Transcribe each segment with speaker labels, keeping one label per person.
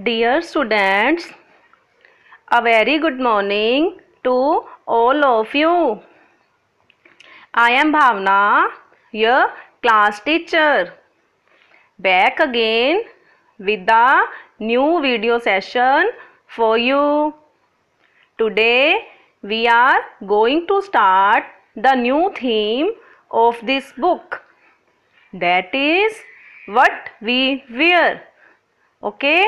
Speaker 1: Dear students, a very good morning to all of you. I am Bhavna, your class teacher. Back again with the new video session for you. Today we are going to start the new theme of this book. That is what we wear. Okay.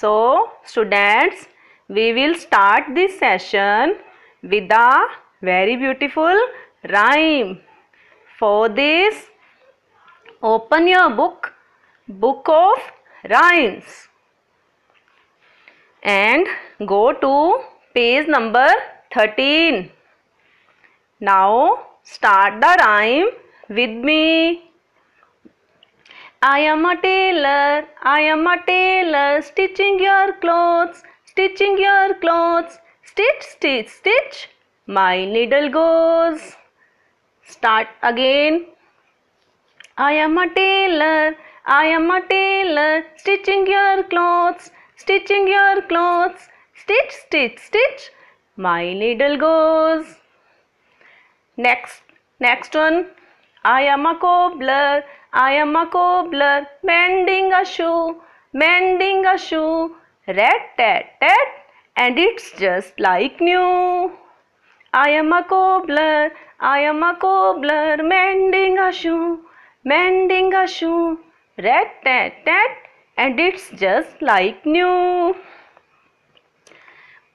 Speaker 1: So, students, we will start this session with a very beautiful rhyme. For this, open your book, book of rhymes and go to page number 13. Now, start the rhyme with me. I am a tailor, I am a tailor, stitching your clothes, stitching your clothes. Stitch, stitch, stitch, my needle goes. Start again. I am a tailor, I am a tailor, stitching your clothes, stitching your clothes. Stitch, stitch, stitch, my needle goes. Next, next one. I am a cobbler, I am a cobbler mending a shoe, mending a shoe, rat tat tat, and it's just like new. I am a cobbler, I am a cobbler mending a shoe, mending a shoe, rat tat tat, and it's just like new.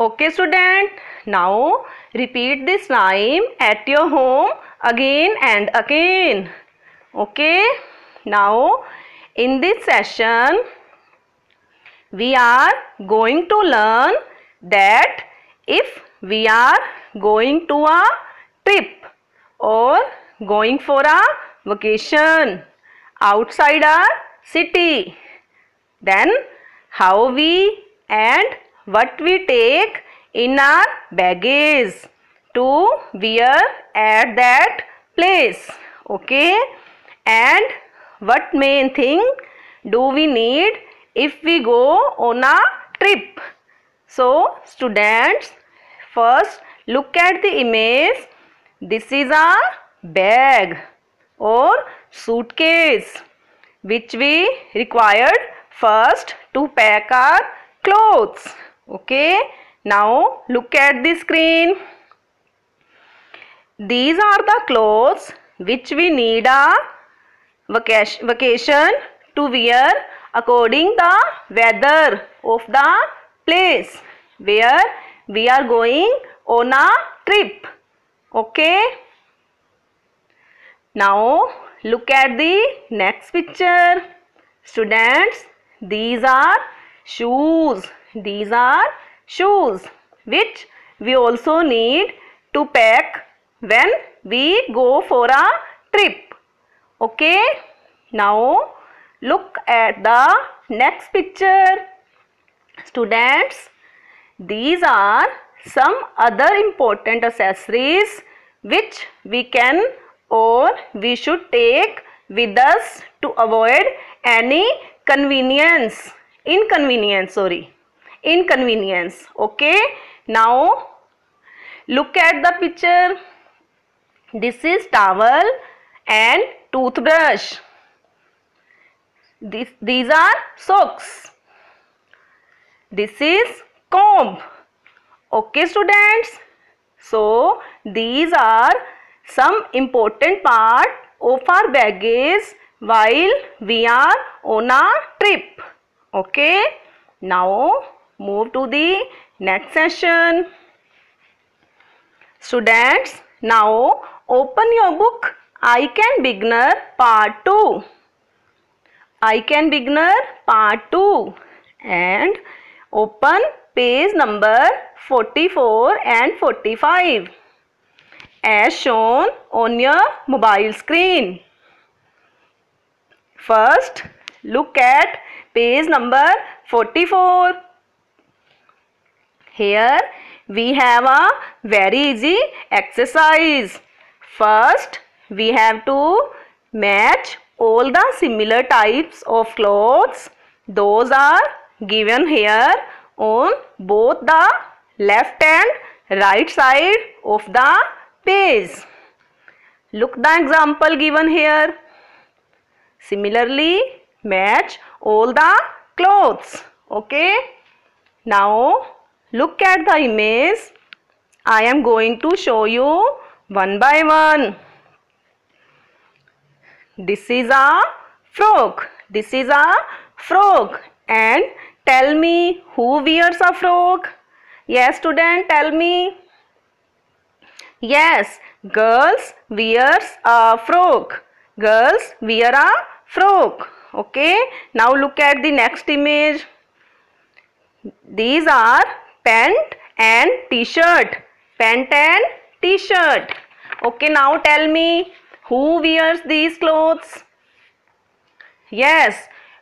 Speaker 1: Okay, student. Now repeat this rhyme at your home again and again okay now in this session we are going to learn that if we are going to a trip or going for a vacation outside our city then how we and what we take in our baggage to wear at that place okay and what main thing do we need if we go on a trip so students first look at the image this is a bag or suitcase which we required first to pack our clothes okay now look at the screen these are the clothes which we need a uh, vacation to wear according the weather of the place where we are going on a trip okay now look at the next picture students these are shoes these are shoes which we also need to pack when we go for a trip Okay. Now look at the next picture. Students, these are some other important accessories which we can or we should take with us to avoid any convenience inconvenience sorry inconvenience okay now look at the picture this is towel and toothbrush. This, these are socks. This is comb. Okay students. So these are some important part of our baggage while we are on a trip. Okay. Now move to the next session. Students, now open your book I can beginner part 2. I can beginner part 2 and open page number 44 and 45 as shown on your mobile screen. First, look at page number 44. Here we have a very easy exercise. First, we have to match all the similar types of clothes those are given here on both the left and right side of the page look the example given here similarly match all the clothes okay now look at the image i am going to show you one by one this is a frog. This is a frog. And tell me who wears a frog? Yes, student, tell me. Yes, girls wears a frog. Girls wear a frog. Okay. Now look at the next image. These are pant and t-shirt. Pant and t-shirt. Okay, now tell me who wears these clothes? Yes,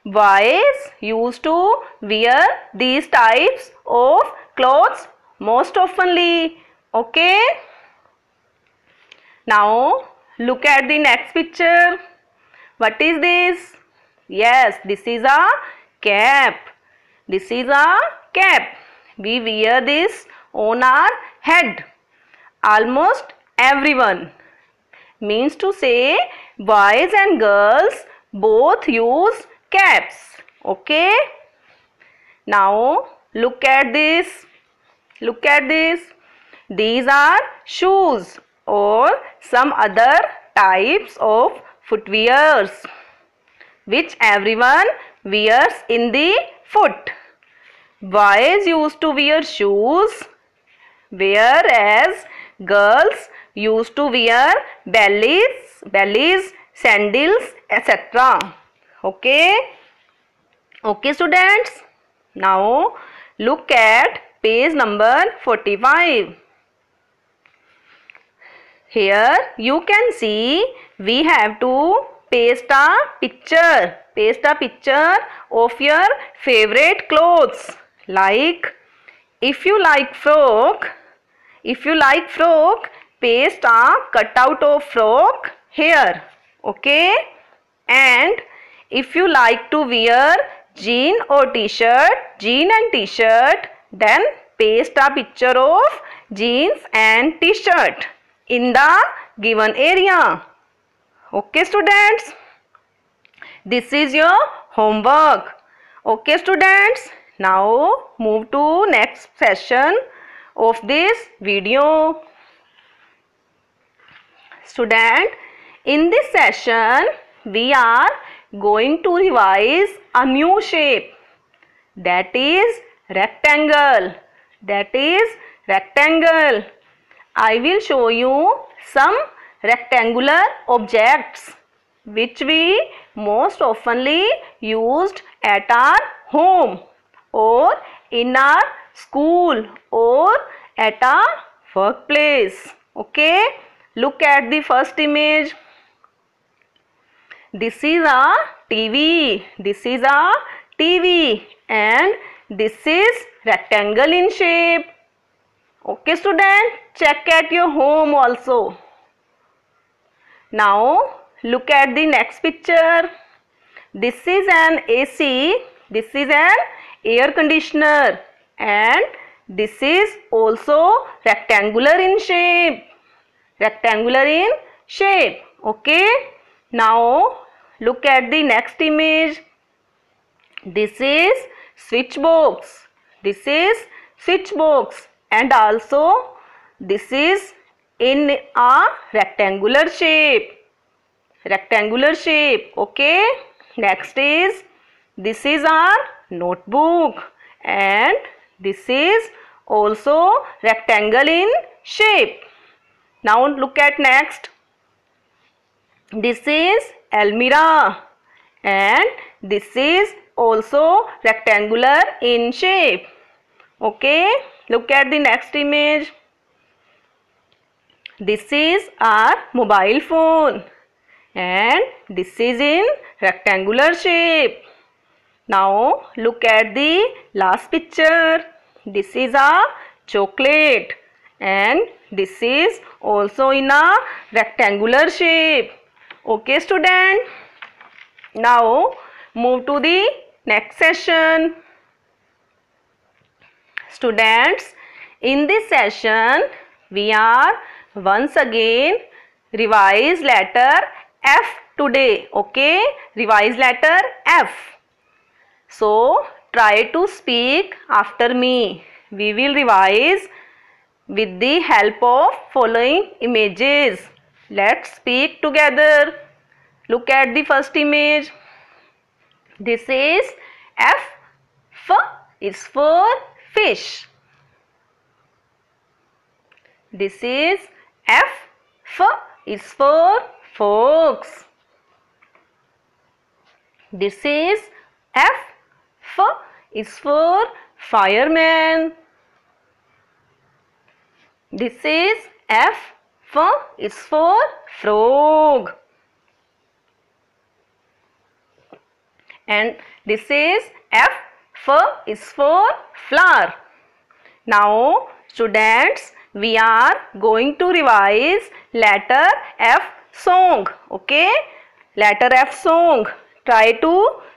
Speaker 1: wives used to wear these types of clothes most oftenly. Okay. Now look at the next picture. What is this? Yes, this is a cap. This is a cap. We wear this on our head. Almost everyone means to say boys and girls both use caps okay now look at this look at this these are shoes or some other types of footwears which everyone wears in the foot boys used to wear shoes whereas girls used to wear bellies bellies sandals etc okay okay students now look at page number 45 here you can see we have to paste a picture paste a picture of your favorite clothes like if you like frock if you like frock paste a cutout of frock here okay and if you like to wear jean or t-shirt jean and t-shirt then paste a picture of jeans and t-shirt in the given area okay students this is your homework okay students now move to next session of this video student in this session we are going to revise a new shape that is rectangle that is rectangle i will show you some rectangular objects which we most oftenly used at our home or in our school or at our workplace okay look at the first image this is a tv this is a tv and this is rectangle in shape okay student check at your home also now look at the next picture this is an ac this is an air conditioner and this is also rectangular in shape rectangular in shape okay now look at the next image this is switch box this is switch box and also this is in a rectangular shape rectangular shape okay next is this is our notebook and this is also rectangle in shape now look at next. This is Elmira and this is also rectangular in shape. Okay, look at the next image. This is our mobile phone and this is in rectangular shape. Now look at the last picture. This is a chocolate and this is also in a rectangular shape. Okay student. Now move to the next session. Students, in this session we are once again revise letter F today. Okay, revise letter F. So try to speak after me. We will revise with the help of following images. Let's speak together. Look at the first image. This is F. F is for fish. This is F. F is for fox. This is F. F is for fireman. This is F for is for frog. And this is F for is for flower. Now students we are going to revise letter F song. Okay. Letter F song. Try to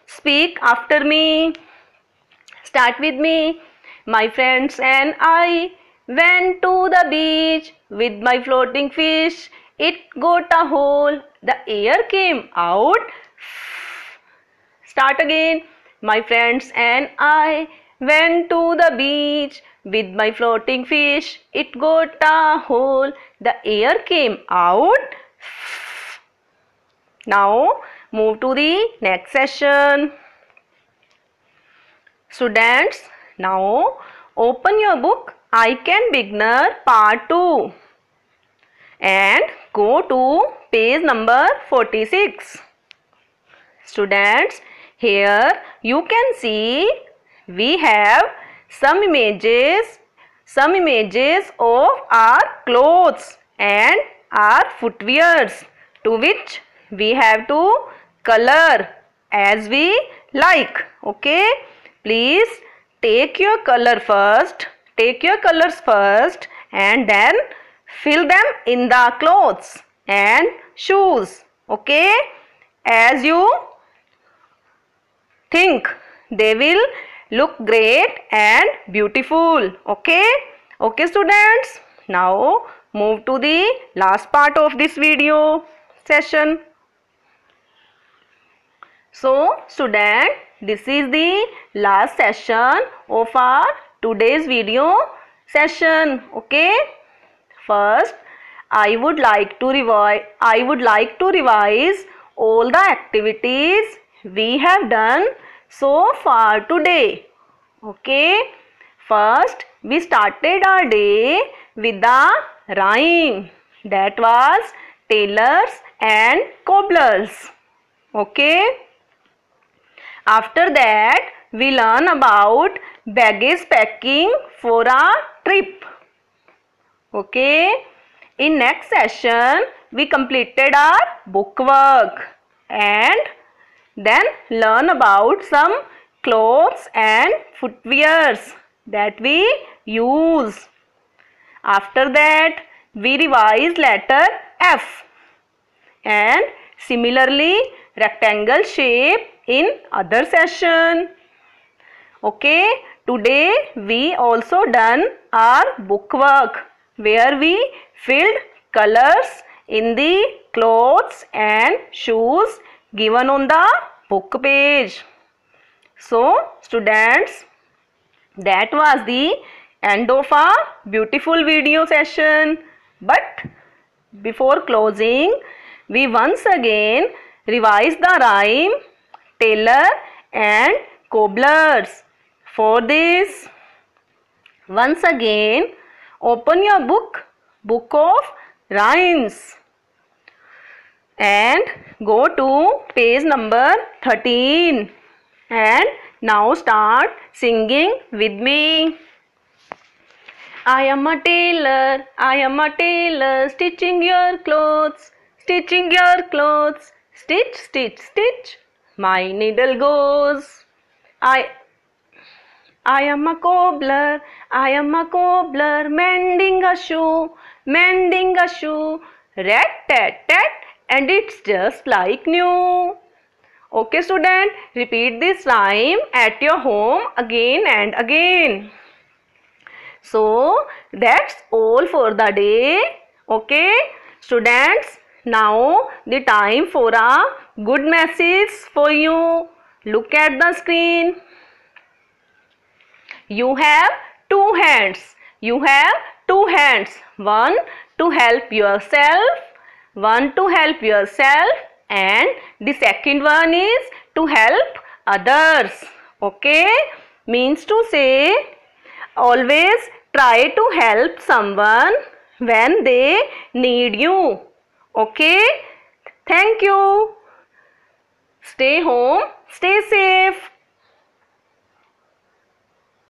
Speaker 1: speak after me. Start with me. My friends and I Went to the beach with my floating fish. It got a hole. The air came out. Start again. My friends and I went to the beach with my floating fish. It got a hole. The air came out. Now move to the next session. Students, now open your book I can beginner part 2 and go to page number 46. Students, here you can see we have some images, some images of our clothes and our footwears to which we have to color as we like. Okay, please take your color first Take your colors first and then fill them in the clothes and shoes. Okay. As you think they will look great and beautiful. Okay. Okay students. Now move to the last part of this video session. So student this is the last session of our today's video session. Okay. First, I would like to revise I would like to revise all the activities we have done so far today. Okay. First, we started our day with the rhyme that was tailors and cobblers okay after that we learn about baggage packing for a trip. Okay. In next session, we completed our book work and then learn about some clothes and footwears that we use. After that, we revise letter F and similarly rectangle shape in other session. Okay. Today we also done our book work where we filled colors in the clothes and shoes given on the book page. So students that was the end of our beautiful video session. But before closing we once again revise the rhyme tailor and Cobblers for this, once again, open your book, book of rhymes and go to page number 13 and now start singing with me. I am a tailor, I am a tailor, stitching your clothes, stitching your clothes, stitch, stitch, stitch, my needle goes. I I am a cobbler, I am a cobbler, mending a shoe, mending a shoe, rat tat tat, and it's just like new. Okay, student, repeat this rhyme at your home again and again. So, that's all for the day. Okay, students, now the time for a good message for you. Look at the screen. You have two hands. You have two hands. One to help yourself. One to help yourself. And the second one is to help others. Okay. Means to say always try to help someone when they need you. Okay. Thank you. Stay home. Stay safe.